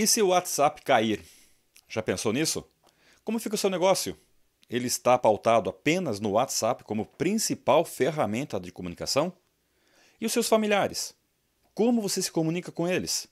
E se o WhatsApp cair? Já pensou nisso? Como fica o seu negócio? Ele está pautado apenas no WhatsApp como principal ferramenta de comunicação? E os seus familiares? Como você se comunica com eles?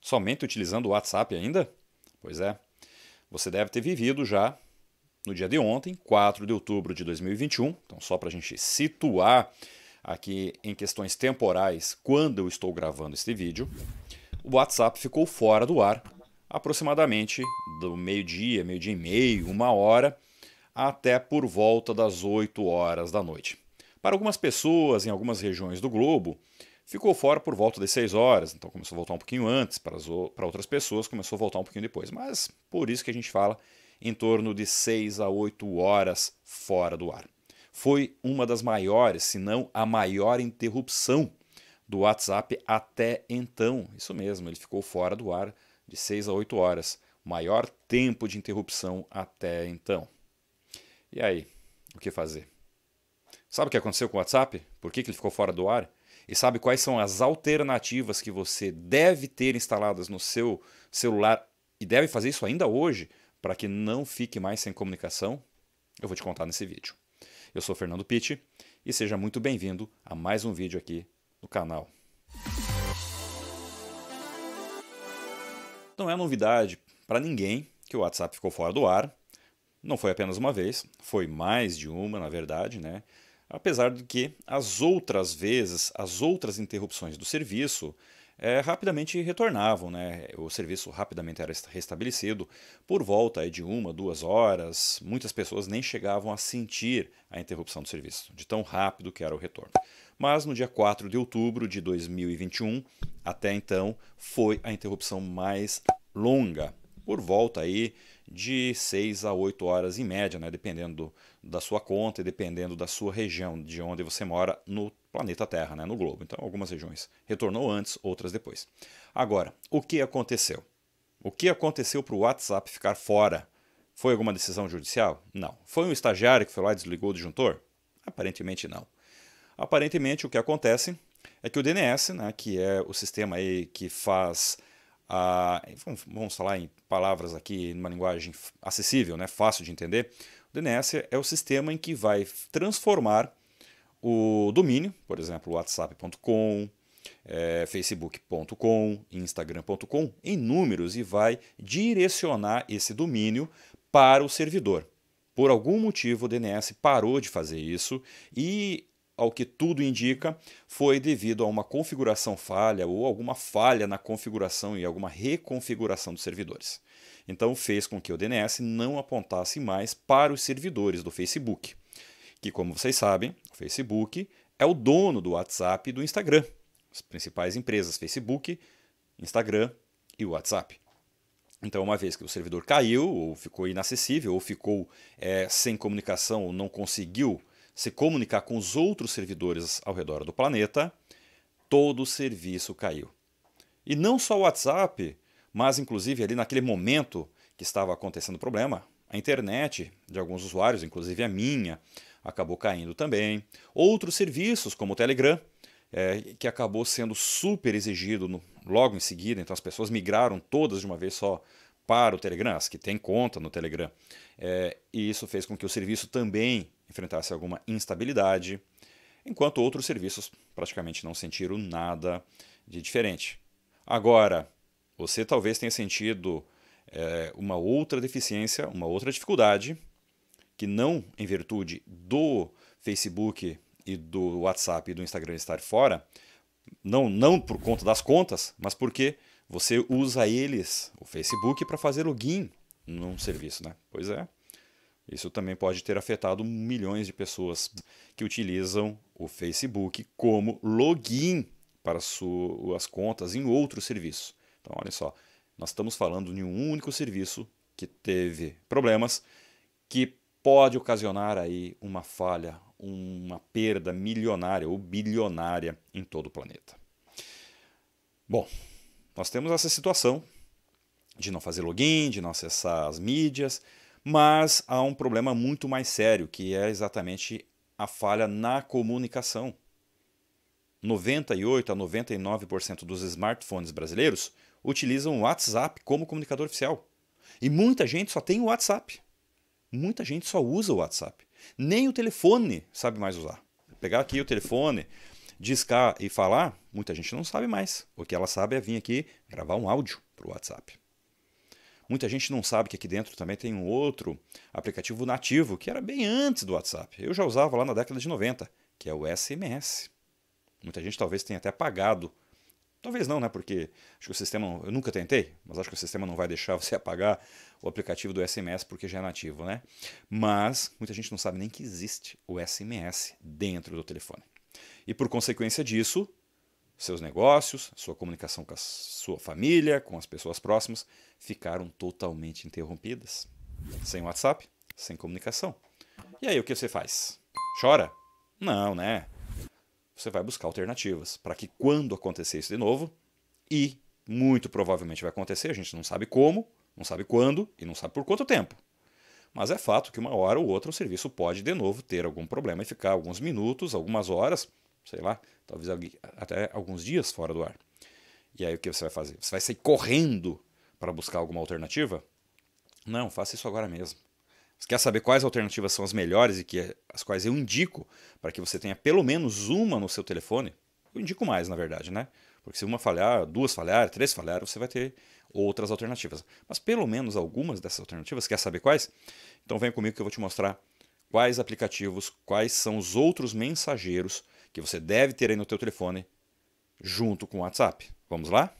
Somente utilizando o WhatsApp ainda? Pois é. Você deve ter vivido já no dia de ontem, 4 de outubro de 2021. Então, só para a gente situar aqui em questões temporais quando eu estou gravando este vídeo o WhatsApp ficou fora do ar aproximadamente do meio-dia, meio-dia e meio, uma hora, até por volta das 8 horas da noite. Para algumas pessoas em algumas regiões do globo, ficou fora por volta das 6 horas, então começou a voltar um pouquinho antes, para, as, para outras pessoas começou a voltar um pouquinho depois. Mas por isso que a gente fala em torno de 6 a 8 horas fora do ar. Foi uma das maiores, se não a maior interrupção do WhatsApp até então. Isso mesmo, ele ficou fora do ar de 6 a 8 horas, maior tempo de interrupção até então. E aí, o que fazer? Sabe o que aconteceu com o WhatsApp? Por que, ele ficou fora do ar? E sabe quais são as alternativas que você deve ter instaladas no seu celular e deve fazer isso ainda hoje para que não fique mais sem comunicação? Eu vou te contar nesse vídeo. Eu sou Fernando Pitti e seja muito bem-vindo a mais um vídeo aqui do canal. Não é novidade para ninguém que o WhatsApp ficou fora do ar. Não foi apenas uma vez, foi mais de uma, na verdade, né? Apesar de que as outras vezes, as outras interrupções do serviço é, rapidamente retornavam, né? O serviço rapidamente era restabelecido por volta de uma, duas horas. Muitas pessoas nem chegavam a sentir a interrupção do serviço, de tão rápido que era o retorno. Mas no dia 4 de outubro de 2021, até então, foi a interrupção mais longa, por volta aí de 6 a 8 horas em média, né? Dependendo do, da sua conta e dependendo da sua região de onde você mora no planeta Terra, né, no globo. Então, algumas regiões retornou antes, outras depois. Agora, o que aconteceu? O que aconteceu para o WhatsApp ficar fora? Foi alguma decisão judicial? Não. Foi um estagiário que foi lá e desligou o disjuntor? Aparentemente não. Aparentemente o que acontece é que o DNS, né, que é o sistema aí que faz a, vamos falar em palavras aqui numa linguagem acessível, né, fácil de entender, de é o sistema em que vai transformar o domínio, por exemplo, whatsapp.com, é, facebook.com, instagram.com, em números e vai direcionar esse domínio para o servidor. Por algum motivo, o DNS parou de fazer isso e, ao que tudo indica, foi devido a uma configuração falha ou alguma falha na configuração e alguma reconfiguração dos servidores. Então fez com que o DNS não apontasse mais para os servidores do Facebook, que como vocês sabem, o Facebook é o dono do WhatsApp e do Instagram. As principais empresas Facebook, Instagram e WhatsApp. Então, uma vez que o servidor caiu, ou ficou inacessível, ou ficou é, sem comunicação, ou não conseguiu se comunicar com os outros servidores ao redor do planeta, todo o serviço caiu. E não só o WhatsApp, mas, inclusive, ali naquele momento que estava acontecendo o problema, a internet de alguns usuários, inclusive a minha, acabou caindo também. Outros serviços, como o Telegram, é, que acabou sendo super exigido no, logo em seguida, então as pessoas migraram todas de uma vez só para o Telegram, as que têm conta no Telegram. É, e isso fez com que o serviço também enfrentasse alguma instabilidade, enquanto outros serviços praticamente não sentiram nada de diferente. Agora, você talvez tenha sentido é, uma outra deficiência, uma outra dificuldade, que não em virtude do Facebook e do WhatsApp e do Instagram estar fora, não, não por conta das contas, mas porque você usa eles, o Facebook, para fazer login num serviço, né? Pois é. Isso também pode ter afetado milhões de pessoas que utilizam o Facebook como login para suas contas em outros serviços. Então, olha só, nós estamos falando de um único serviço que teve problemas que pode ocasionar aí uma falha, uma perda milionária ou bilionária em todo o planeta. Bom, nós temos essa situação de não fazer login, de não acessar as mídias, mas há um problema muito mais sério, que é exatamente a falha na comunicação. 98 a 99% dos smartphones brasileiros utilizam o WhatsApp como comunicador oficial. E muita gente só tem o WhatsApp. Muita gente só usa o WhatsApp. Nem o telefone sabe mais usar. Pegar aqui o telefone, discar e falar, muita gente não sabe mais. O que ela sabe é vir aqui gravar um áudio para o WhatsApp. Muita gente não sabe que aqui dentro também tem um outro aplicativo nativo que era bem antes do WhatsApp. Eu já usava lá na década de 90, que é o SMS. Muita gente talvez tenha até apagado. Talvez não, né? Porque acho que o sistema. eu nunca tentei, mas acho que o sistema não vai deixar você apagar o aplicativo do SMS porque já é nativo, né? Mas muita gente não sabe nem que existe o SMS dentro do telefone. E por consequência disso, seus negócios, sua comunicação com a sua família, com as pessoas próximas, ficaram totalmente interrompidas. Sem WhatsApp, sem comunicação. E aí o que você faz? Chora? Não, né? você vai buscar alternativas para que quando acontecer isso de novo, e muito provavelmente vai acontecer, a gente não sabe como, não sabe quando e não sabe por quanto tempo. Mas é fato que uma hora ou outra o serviço pode de novo ter algum problema e ficar alguns minutos, algumas horas, sei lá, talvez até alguns dias fora do ar. E aí o que você vai fazer? Você vai sair correndo para buscar alguma alternativa? Não, faça isso agora mesmo. Você quer saber quais alternativas são as melhores e que as quais eu indico para que você tenha pelo menos uma no seu telefone? Eu indico mais, na verdade, né? Porque se uma falhar, duas falhar, três falhar, você vai ter outras alternativas. Mas pelo menos algumas dessas alternativas, quer saber quais? Então vem comigo que eu vou te mostrar quais aplicativos, quais são os outros mensageiros que você deve ter aí no teu telefone junto com o WhatsApp. Vamos lá?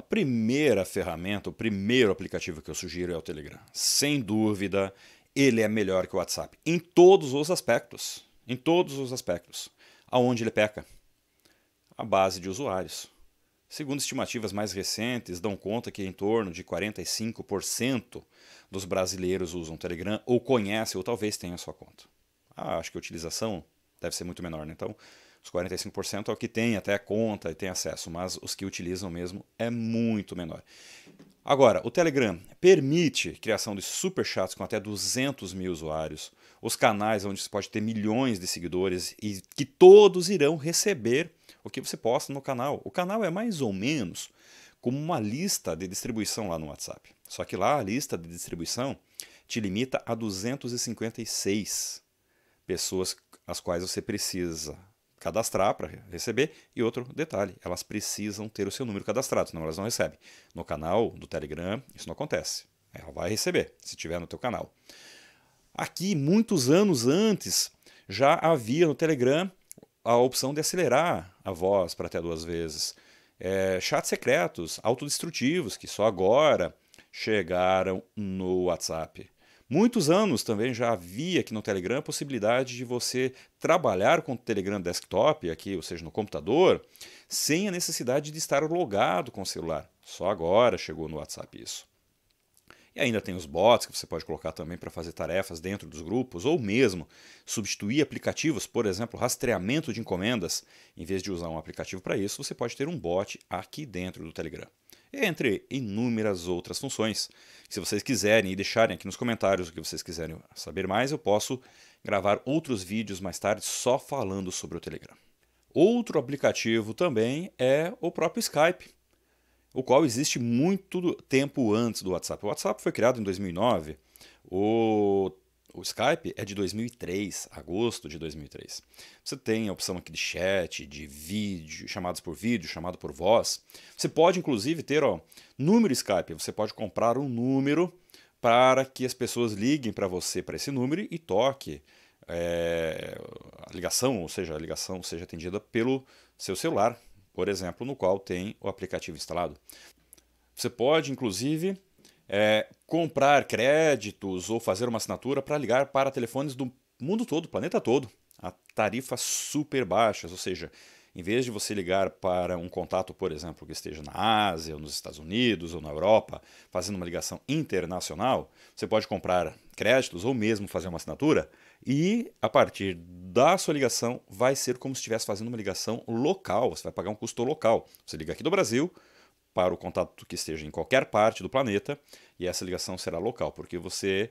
A primeira ferramenta, o primeiro aplicativo que eu sugiro é o Telegram. Sem dúvida, ele é melhor que o WhatsApp em todos os aspectos. Em todos os aspectos. Aonde ele peca? A base de usuários. Segundo estimativas mais recentes, dão conta que em torno de 45% dos brasileiros usam o Telegram ou conhecem ou talvez tenham sua conta. Ah, acho que a utilização deve ser muito menor, né? Então, os 45% é o que tem até conta e tem acesso, mas os que utilizam mesmo é muito menor. Agora, o Telegram permite criação de superchats com até 200 mil usuários, os canais onde você pode ter milhões de seguidores e que todos irão receber o que você posta no canal. O canal é mais ou menos como uma lista de distribuição lá no WhatsApp. Só que lá a lista de distribuição te limita a 256 pessoas as quais você precisa cadastrar para receber. E outro detalhe, elas precisam ter o seu número cadastrado, senão elas não recebem. No canal do Telegram, isso não acontece. Ela vai receber, se tiver no teu canal. Aqui, muitos anos antes, já havia no Telegram a opção de acelerar a voz para até duas vezes. É, chats secretos, autodestrutivos, que só agora chegaram no WhatsApp. Muitos anos também já havia aqui no Telegram a possibilidade de você trabalhar com o Telegram desktop, aqui, ou seja, no computador, sem a necessidade de estar logado com o celular. Só agora chegou no WhatsApp isso. E ainda tem os bots que você pode colocar também para fazer tarefas dentro dos grupos, ou mesmo substituir aplicativos, por exemplo, rastreamento de encomendas. Em vez de usar um aplicativo para isso, você pode ter um bot aqui dentro do Telegram entre inúmeras outras funções. Se vocês quiserem e deixarem aqui nos comentários o que vocês quiserem saber mais, eu posso gravar outros vídeos mais tarde só falando sobre o Telegram. Outro aplicativo também é o próprio Skype, o qual existe muito tempo antes do WhatsApp. O WhatsApp foi criado em 2009. O o Skype é de 2003, agosto de 2003. Você tem a opção aqui de chat, de vídeo, chamados por vídeo, chamado por voz. Você pode, inclusive, ter ó, número Skype. Você pode comprar um número para que as pessoas liguem para você para esse número e toque é, a ligação, ou seja, a ligação seja atendida pelo seu celular, por exemplo, no qual tem o aplicativo instalado. Você pode, inclusive, é, comprar créditos ou fazer uma assinatura para ligar para telefones do mundo todo, planeta todo, a tarifas super baixas, ou seja, em vez de você ligar para um contato, por exemplo, que esteja na Ásia, ou nos Estados Unidos, ou na Europa, fazendo uma ligação internacional, você pode comprar créditos ou mesmo fazer uma assinatura, e a partir da sua ligação vai ser como se estivesse fazendo uma ligação local, você vai pagar um custo local. Você liga aqui do Brasil, para o contato que esteja em qualquer parte do planeta e essa ligação será local, porque você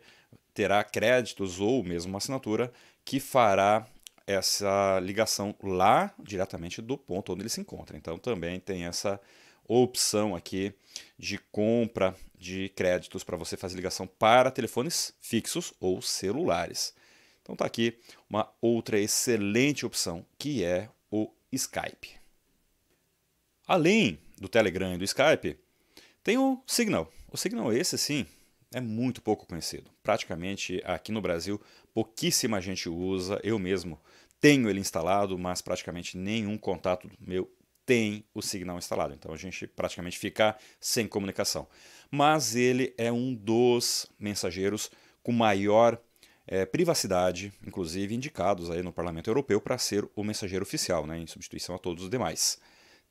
terá créditos ou mesmo uma assinatura que fará essa ligação lá diretamente do ponto onde ele se encontra. Então também tem essa opção aqui de compra de créditos para você fazer ligação para telefones fixos ou celulares. Então tá aqui uma outra excelente opção que é o Skype. Além do Telegram e do Skype, tem o Signal. O Signal esse, sim, é muito pouco conhecido. Praticamente aqui no Brasil, pouquíssima gente usa. Eu mesmo tenho ele instalado, mas praticamente nenhum contato meu tem o Signal instalado. Então a gente praticamente fica sem comunicação. Mas ele é um dos mensageiros com maior é, privacidade, inclusive indicados aí no Parlamento Europeu para ser o mensageiro oficial, né, em substituição a todos os demais.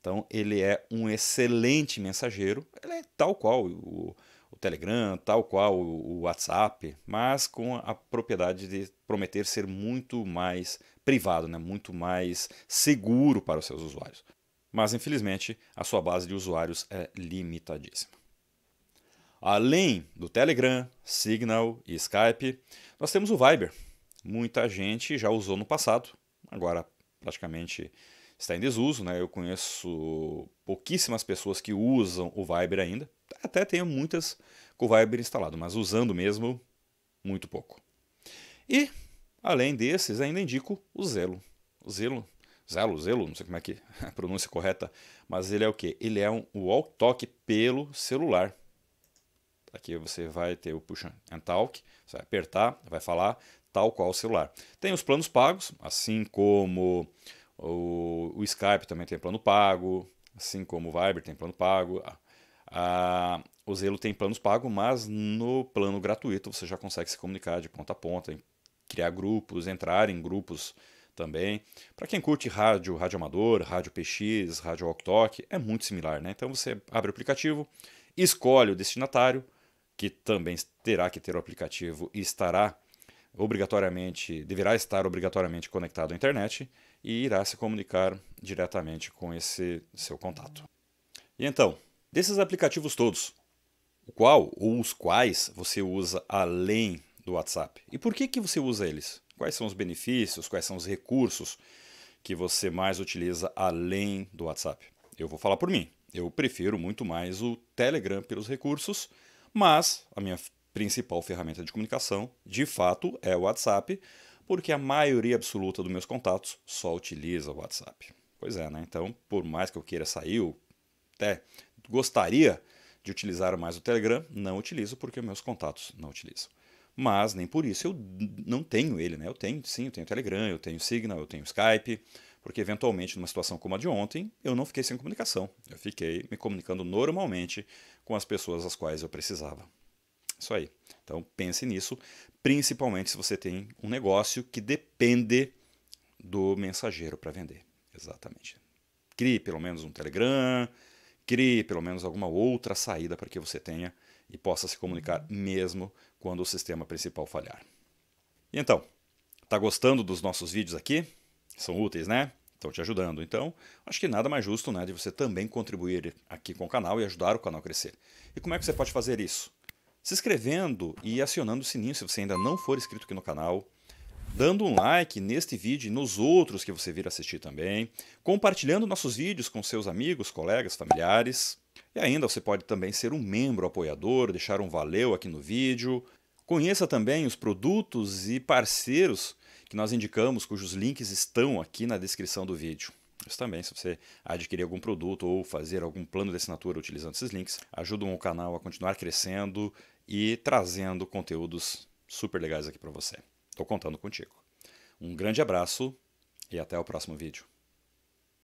Então, ele é um excelente mensageiro, ele é tal qual o, o Telegram, tal qual o, o WhatsApp, mas com a propriedade de prometer ser muito mais privado, né? muito mais seguro para os seus usuários. Mas, infelizmente, a sua base de usuários é limitadíssima. Além do Telegram, Signal e Skype, nós temos o Viber. Muita gente já usou no passado, agora praticamente está em desuso, né? Eu conheço pouquíssimas pessoas que usam o Viber ainda. Até tenho muitas com o Viber instalado, mas usando mesmo, muito pouco. E, além desses, ainda indico o Zelo. O Zelo, Zelo, Zelo, não sei como é que é a pronúncia correta, mas ele é o quê? Ele é um walk-talk pelo celular. Aqui você vai ter o push and talk, você vai apertar, vai falar, tal qual o celular. Tem os planos pagos, assim como o, o Skype também tem plano pago, assim como o Viber tem plano pago. A, o Zelo tem planos pagos, mas no plano gratuito você já consegue se comunicar de ponta a ponta, criar grupos, entrar em grupos também. Para quem curte rádio, rádio amador, rádio PX, rádio walk talk, é muito similar, né? Então você abre o aplicativo, escolhe o destinatário, que também terá que ter o aplicativo e estará obrigatoriamente, deverá estar obrigatoriamente conectado à internet e irá se comunicar diretamente com esse seu contato. E então, desses aplicativos todos, o qual ou os quais você usa além do WhatsApp? E por que, que você usa eles? Quais são os benefícios, quais são os recursos que você mais utiliza além do WhatsApp? Eu vou falar por mim. Eu prefiro muito mais o Telegram pelos recursos, mas a minha principal ferramenta de comunicação, de fato, é o WhatsApp, porque a maioria absoluta dos meus contatos só utiliza o WhatsApp. Pois é, né? Então, por mais que eu queira sair, eu até né, gostaria de utilizar mais o Telegram, não utilizo porque meus contatos não utilizam. Mas nem por isso eu não tenho ele, né? Eu tenho, sim, eu tenho Telegram, eu tenho Signal, eu tenho Skype, porque eventualmente numa situação como a de ontem, eu não fiquei sem comunicação. Eu fiquei me comunicando normalmente com as pessoas às quais eu precisava. Isso aí. Então pense nisso, principalmente se você tem um negócio que depende do mensageiro para vender. Exatamente. Crie pelo menos um Telegram, crie pelo menos alguma outra saída para que você tenha e possa se comunicar mesmo quando o sistema principal falhar. E então, tá gostando dos nossos vídeos aqui? São úteis, né? Estão te ajudando. Então, acho que nada mais justo né, de você também contribuir aqui com o canal e ajudar o canal a crescer. E como é que você pode fazer isso? se inscrevendo e acionando o sininho se você ainda não for inscrito aqui no canal, dando um like neste vídeo e nos outros que você vir assistir também, compartilhando nossos vídeos com seus amigos, colegas, familiares. E ainda você pode também ser um membro apoiador, deixar um valeu aqui no vídeo. Conheça também os produtos e parceiros que nós indicamos, cujos links estão aqui na descrição do vídeo também, se você adquirir algum produto ou fazer algum plano de assinatura utilizando esses links, ajudam o canal a continuar crescendo e trazendo conteúdos super legais aqui para você. Estou contando contigo. Um grande abraço e até o próximo vídeo.